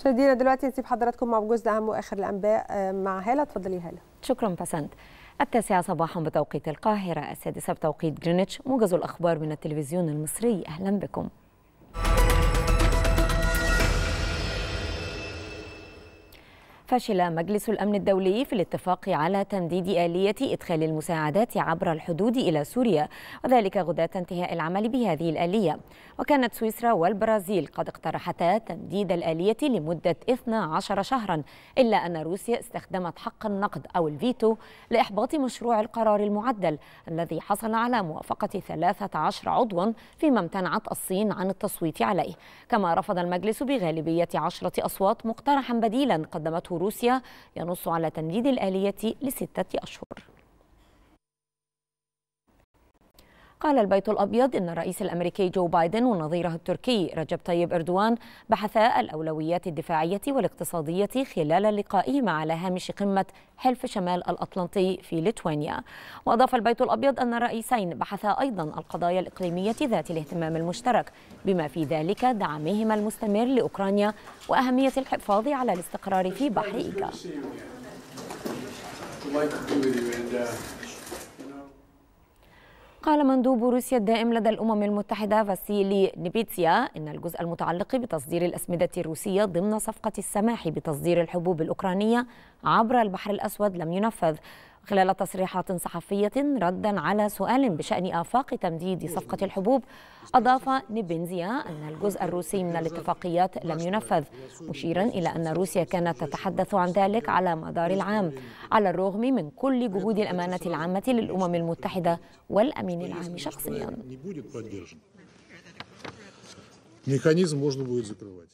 مشاهدينا دلوقتي نسيب حضراتكم مع جزء اهم واخر الانباء آه، مع هاله اتفضلي هاله شكرا بسنت التاسعة صباحا بتوقيت القاهرة السادسة بتوقيت جرينتش موجز الأخبار من التلفزيون المصري أهلا بكم فشل مجلس الأمن الدولي في الاتفاق على تمديد آلية إدخال المساعدات عبر الحدود إلى سوريا وذلك غداة انتهاء العمل بهذه الآلية وكانت سويسرا والبرازيل قد اقترحتا تمديد الآلية لمدة 12 شهرا إلا أن روسيا استخدمت حق النقد أو الفيتو لإحباط مشروع القرار المعدل الذي حصل على موافقة 13 عضوا فيما امتنعت الصين عن التصويت عليه كما رفض المجلس بغالبية 10 أصوات مقترحا بديلا قدمته روسيا ينص على تمديد الآلية لستة أشهر قال البيت الأبيض إن الرئيس الأمريكي جو بايدن ونظيره التركي رجب طيب إردوان بحثا الأولويات الدفاعية والاقتصادية خلال لقائهما على هامش قمة حلف شمال الأطلنطي في ليتوانيا وأضاف البيت الأبيض أن الرئيسين بحثا أيضا القضايا الإقليمية ذات الاهتمام المشترك بما في ذلك دعمهما المستمر لأوكرانيا وأهمية الحفاظ على الاستقرار في بحر إيجا. قال مندوب روسيا الدائم لدى الأمم المتحدة فاسيلي نيبيتسيا إن الجزء المتعلق بتصدير الأسمدة الروسية ضمن صفقة السماح بتصدير الحبوب الأوكرانية عبر البحر الأسود لم ينفذ خلال تصريحات صحفية ردا على سؤال بشأن آفاق تمديد صفقة الحبوب أضاف نيبنزيا أن الجزء الروسي من الاتفاقيات لم ينفذ مشيرا إلى أن روسيا كانت تتحدث عن ذلك على مدار العام على الرغم من كل جهود الأمانة العامة للأمم المتحدة والأمين العام شخصيا. можно будет закрывать.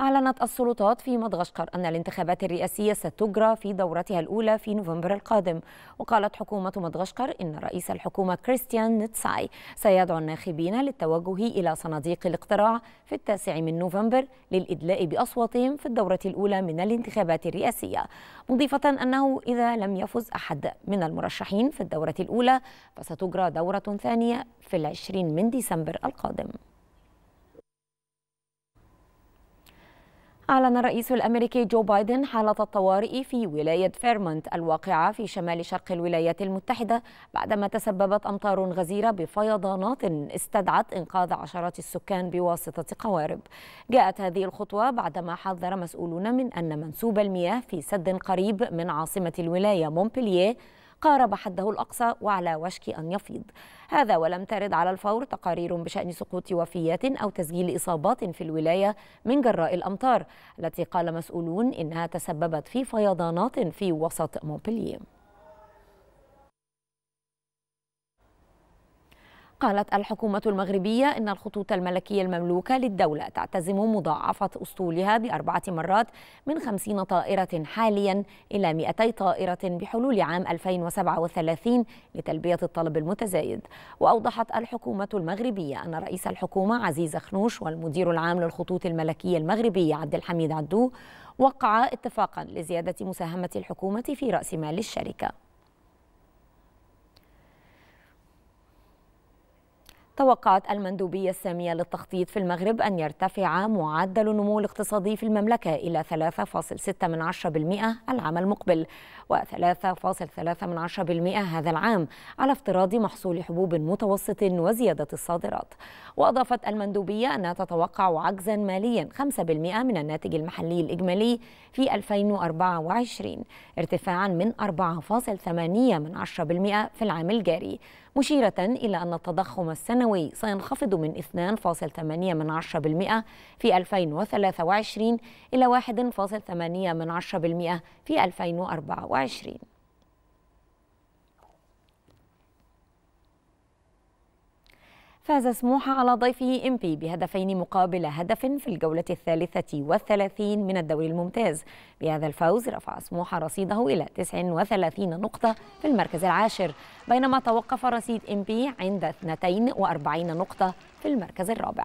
أعلنت السلطات في مدغشقر أن الانتخابات الرئاسية ستجرى في دورتها الأولى في نوفمبر القادم وقالت حكومة مدغشقر إن رئيس الحكومة كريستيان نتساي سيدعو الناخبين للتوجه إلى صناديق الاقتراع في التاسع من نوفمبر للإدلاء بأصواتهم في الدورة الأولى من الانتخابات الرئاسية مضيفة أنه إذا لم يفز أحد من المرشحين في الدورة الأولى فستجرى دورة ثانية في العشرين من ديسمبر القادم أعلن الرئيس الأمريكي جو بايدن حالة الطوارئ في ولاية فيرمونت الواقعة في شمال شرق الولايات المتحدة بعدما تسببت أمطار غزيرة بفيضانات استدعت إنقاذ عشرات السكان بواسطة قوارب جاءت هذه الخطوة بعدما حذر مسؤولون من أن منسوب المياه في سد قريب من عاصمة الولاية مونبلييه قارب حده الأقصى وعلى وشك أن يفيض هذا ولم ترد على الفور تقارير بشأن سقوط وفيات أو تسجيل إصابات في الولاية من جراء الأمطار التي قال مسؤولون إنها تسببت في فيضانات في وسط مونبلييه قالت الحكومة المغربية إن الخطوط الملكية المملوكة للدولة تعتزم مضاعفة أسطولها بأربعة مرات من 50 طائرة حاليا إلى 200 طائرة بحلول عام 2037 لتلبية الطلب المتزايد وأوضحت الحكومة المغربية أن رئيس الحكومة عزيز خنوش والمدير العام للخطوط الملكية المغربية عبد الحميد عدو وقعا اتفاقا لزيادة مساهمة الحكومة في رأس مال الشركة توقعت المندوبية السامية للتخطيط في المغرب أن يرتفع معدل النمو الاقتصادي في المملكة إلى 3.6% العام المقبل و3.3% هذا العام على افتراض محصول حبوب متوسط وزيادة الصادرات وأضافت المندوبية أنها تتوقع عجزا ماليا 5% من الناتج المحلي الإجمالي في 2024 ارتفاعا من 4.8% في العام الجاري مشيرة إلى أن التضخم السنوي السنوي سينخفض من 2.8% من في 2023 إلى 1.8% في 2024 فاز سموحة على ضيفه إمبي بهدفين مقابل هدف في الجولة الثالثة والثلاثين من الدوري الممتاز بهذا الفوز رفع سموحة رصيده إلى 39 نقطة في المركز العاشر بينما توقف رصيد إمبي عند 42 نقطة في المركز الرابع